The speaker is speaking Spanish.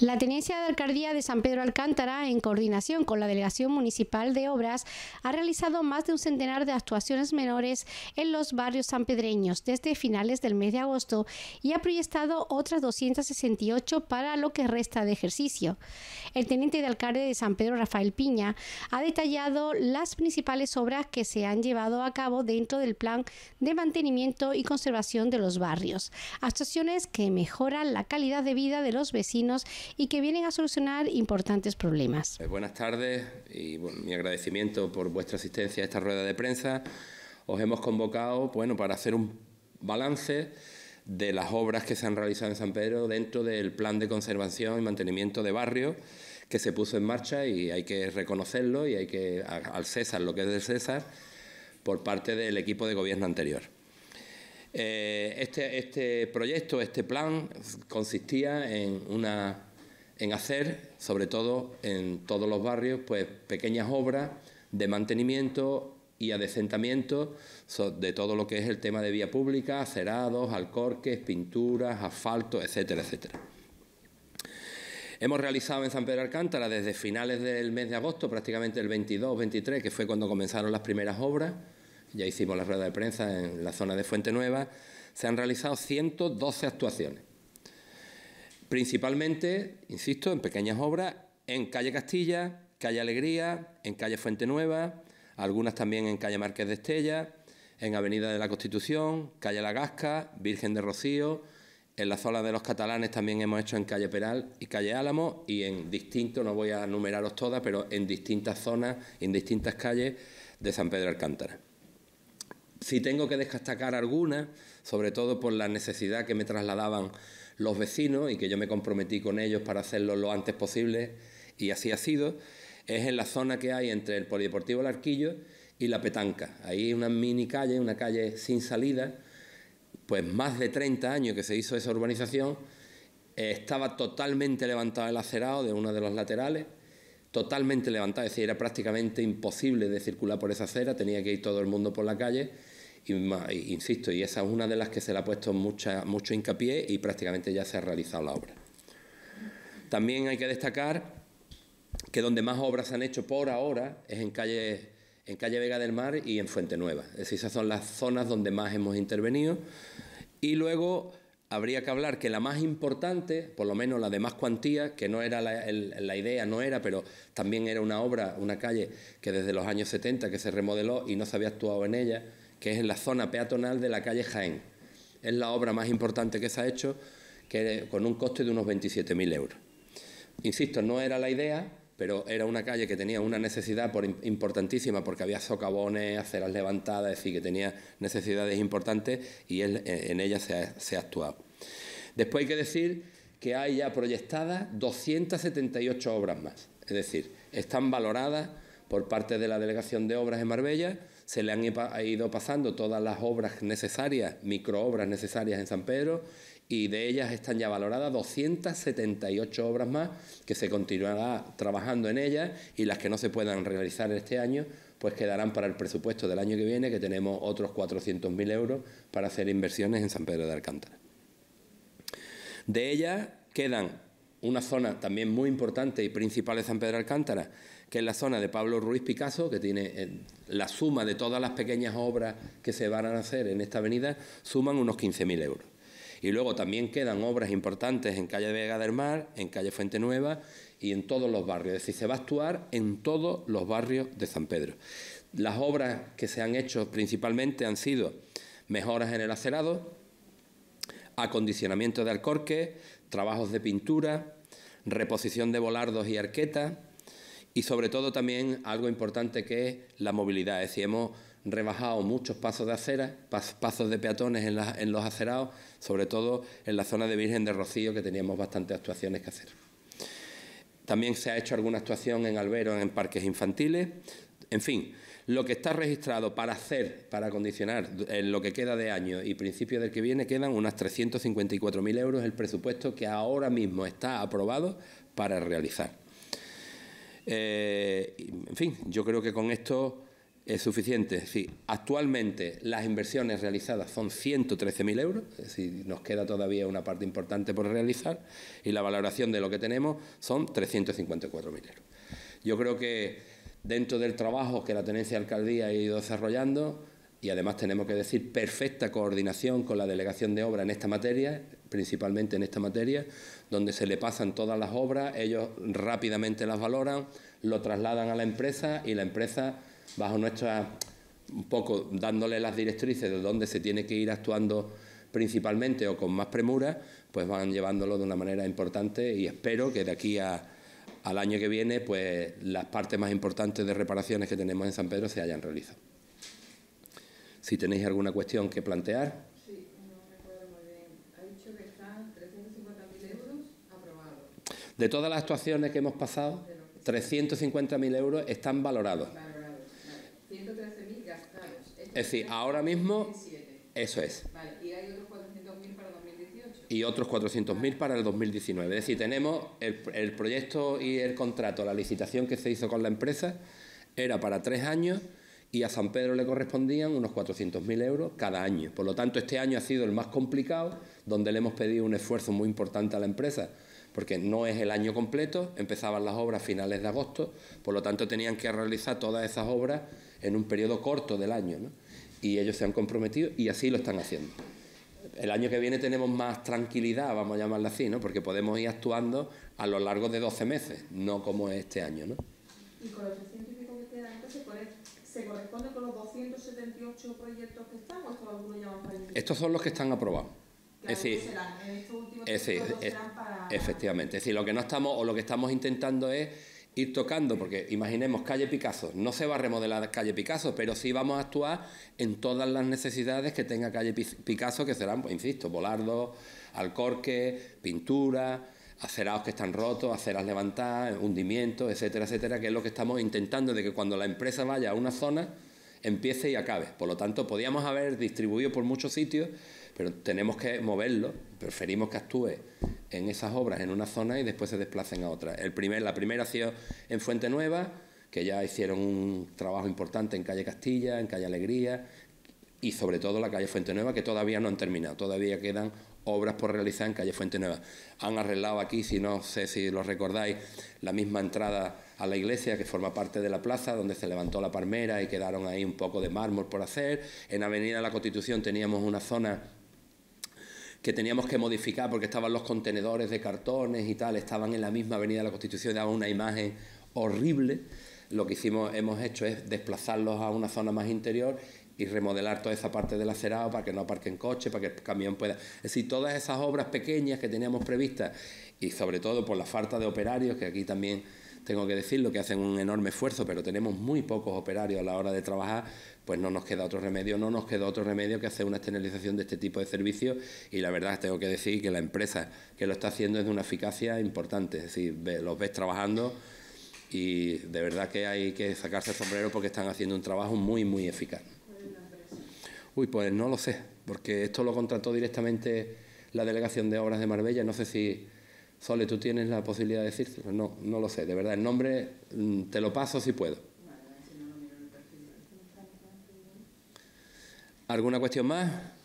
La Tenencia de Alcaldía de San Pedro Alcántara, en coordinación con la Delegación Municipal de Obras, ha realizado más de un centenar de actuaciones menores en los barrios sanpedreños desde finales del mes de agosto y ha proyectado otras 268 para lo que resta de ejercicio. El teniente de alcalde de San Pedro, Rafael Piña, ha detallado las principales obras que se han llevado a cabo dentro del plan de mantenimiento y conservación de los barrios, actuaciones que mejoran la calidad de vida de los vecinos y que vienen a solucionar importantes problemas. Eh, buenas tardes y mi agradecimiento por vuestra asistencia a esta rueda de prensa. Os hemos convocado bueno, para hacer un balance de las obras que se han realizado en San Pedro dentro del plan de conservación y mantenimiento de barrio... que se puso en marcha y hay que reconocerlo y hay que al César lo que es del César por parte del equipo de gobierno anterior. Eh, este, este proyecto, este plan consistía en una en hacer, sobre todo en todos los barrios, pues pequeñas obras de mantenimiento y adecentamiento de todo lo que es el tema de vía pública, acerados, alcorques, pinturas, asfalto, etcétera, etcétera. Hemos realizado en San Pedro Alcántara desde finales del mes de agosto, prácticamente el 22-23, que fue cuando comenzaron las primeras obras, ya hicimos la rueda de prensa en la zona de Fuente Nueva, se han realizado 112 actuaciones principalmente, insisto, en pequeñas obras en Calle Castilla, Calle Alegría, en Calle Fuente Nueva, algunas también en Calle Márquez de Estella, en Avenida de la Constitución, Calle La Gasca, Virgen de Rocío, en la zona de los catalanes también hemos hecho en Calle Peral y Calle Álamo y en distintos, no voy a numeraros todas, pero en distintas zonas, en distintas calles de San Pedro Alcántara. Si tengo que destacar algunas, sobre todo por la necesidad que me trasladaban los vecinos y que yo me comprometí con ellos para hacerlo lo antes posible y así ha sido, es en la zona que hay entre el Polideportivo El Arquillo y la Petanca. Ahí una mini calle, una calle sin salida, pues más de 30 años que se hizo esa urbanización, estaba totalmente levantado el acerado de uno de los laterales, totalmente levantado, es decir, era prácticamente imposible de circular por esa acera, tenía que ir todo el mundo por la calle insisto, y esa es una de las que se le ha puesto mucha, mucho hincapié y prácticamente ya se ha realizado la obra. También hay que destacar que donde más obras se han hecho por ahora es en calle, en calle Vega del Mar y en Fuente Nueva. Es decir, esas son las zonas donde más hemos intervenido. Y luego habría que hablar que la más importante, por lo menos la de más cuantía, que no era la, la, idea, no era, pero también era una obra, una calle que desde los años 70 que se remodeló y no se había actuado en ella, que es en la zona peatonal de la calle Jaén. Es la obra más importante que se ha hecho, que, con un coste de unos 27.000 euros. Insisto, no era la idea, pero era una calle que tenía una necesidad importantísima porque había socavones, aceras levantadas, es decir, que tenía necesidades importantes y e, en ella se ha, se ha, actuado. Después hay que decir que hay ya proyectadas 278 obras más, es decir, están valoradas por parte de la Delegación de Obras en Marbella se le han ido pasando todas las obras necesarias, microobras necesarias en San Pedro, y de ellas están ya valoradas 278 obras más que se continuará trabajando en ellas y las que no se puedan realizar este año pues quedarán para el presupuesto del año que viene que tenemos otros 400.000 euros para hacer inversiones en San Pedro de Alcántara. De ellas quedan una zona también muy importante y principal de San Pedro de Alcántara que es la zona de Pablo Ruiz Picasso, que tiene eh, la suma de todas las pequeñas obras que se van a hacer en esta avenida, suman unos 15.000 euros. Y luego también quedan obras importantes en calle Vega del Mar, en calle Fuente Nueva y en todos los barrios. Es decir, se va a actuar en todos los barrios de San Pedro. Las obras que se han hecho principalmente han sido mejoras en el acerado, acondicionamiento de alcorque, trabajos de pintura, reposición de volardos y arquetas, y sobre todo también algo importante que es la movilidad, es decir, hemos rebajado muchos pasos de acera, pasos de peatones en, los acerados, sobre todo en la zona de Virgen de Rocío que teníamos bastantes actuaciones que hacer. También se ha hecho alguna actuación en Albero, en parques infantiles, en fin, lo que está registrado para hacer, para condicionar en lo que queda de año y principio del que viene, quedan unas 354.000 euros el presupuesto que ahora mismo está aprobado para realizar. Eh, en fin, yo creo que con esto es suficiente. Sí, actualmente las inversiones realizadas son 113.000 euros, es decir, nos queda todavía una parte importante por realizar, y la valoración de lo que tenemos son 354.000 euros. Yo creo que dentro del trabajo que la tenencia de alcaldía ha ido desarrollando, y además tenemos que decir perfecta coordinación con la delegación de obra en esta materia, principalmente en esta materia, donde se le pasan todas las obras, ellos rápidamente las valoran, lo trasladan a la empresa y la empresa, bajo nuestra, un poco dándole las directrices de dónde se tiene que ir actuando principalmente o con más premura, pues van llevándolo de una manera importante y espero que de aquí a, al año que viene, pues las partes más importantes de reparaciones que tenemos en San Pedro se hayan realizado. Si tenéis alguna cuestión que plantear. 350.000 euros aprobados. De todas las actuaciones que hemos pasado, 350.000 euros están valorados. 113.000 gastados. Este es decir, ahora mismo... Eso es. y hay otros 400.000 para 2018. Y otros 400.000 para el 2019. Es decir, tenemos el, el proyecto y el contrato, la licitación que se hizo con la empresa, era para tres años y a San Pedro le correspondían unos 400.000 euros cada año. Por lo tanto, este año ha sido el más complicado, donde le hemos pedido un esfuerzo muy importante a la empresa, porque no es el año completo, empezaban las obras a finales de agosto, por lo tanto tenían que realizar todas esas obras en un periodo corto del año. ¿no? Y ellos se han comprometido y así lo están haciendo. El año que viene tenemos más tranquilidad, vamos a llamarla así, ¿no? porque podemos ir actuando a lo largo de 12 meses, no como este año. ¿no? ¿Y con ¿Se corresponde con los 278 proyectos que están o estos algunos ya Estos son los que están aprobados. en serán para... efectivamente. Es decir, lo que no estamos o lo que estamos intentando es ir tocando, porque imaginemos calle Picasso, no se va a remodelar calle Picasso, pero sí vamos a actuar en todas las necesidades que tenga calle Picasso, que serán, pues, insisto, volardos, alcorque, pintura, acerados que están rotos, aceras levantadas, hundimientos, etcétera, etcétera, que es lo que estamos intentando de que cuando la empresa vaya a una zona empiece y acabe. Por lo tanto, podíamos haber distribuido por muchos sitios, pero tenemos que moverlo. Preferimos que actúe en esas obras en una zona y después se desplacen a otra. El primer, la primera ha sido en Fuente Nueva, que ya hicieron un trabajo importante en calle Castilla, en calle Alegría y sobre todo la calle Fuente Nueva, que todavía no han terminado. Todavía quedan obras por realizar en calle Fuente Nueva. Han arreglado aquí, si no sé si lo recordáis, la misma entrada a la iglesia que forma parte de la plaza, donde se levantó la palmera y quedaron ahí un poco de mármol por hacer. En Avenida La Constitución teníamos una zona que teníamos que modificar porque estaban los contenedores de cartones y tal, estaban en la misma avenida de la Constitución, daba una imagen horrible. Lo que hicimos, hemos hecho es desplazarlos a una zona más interior y remodelar toda esa parte del acerado para que no aparquen coches, para que el camión pueda. Es decir, todas esas obras pequeñas que teníamos previstas y sobre todo por la falta de operarios, que aquí también tengo que decirlo, que hacen un enorme esfuerzo, pero tenemos muy pocos operarios a la hora de trabajar, pues no nos queda otro remedio, no nos queda otro remedio que hacer una externalización de este tipo de servicios y la verdad tengo que decir que la empresa que lo está haciendo es de una eficacia importante, es decir, los ves trabajando y de verdad que hay que sacarse el sombrero porque están haciendo un trabajo muy, muy eficaz. Uy, pues no lo sé, porque esto lo contrató directamente la Delegación de Obras de Marbella. No sé si, Sole, tú tienes la posibilidad de decirlo. No, no lo sé. De verdad, el nombre mm, te lo paso si puedo. ¿Alguna cuestión más?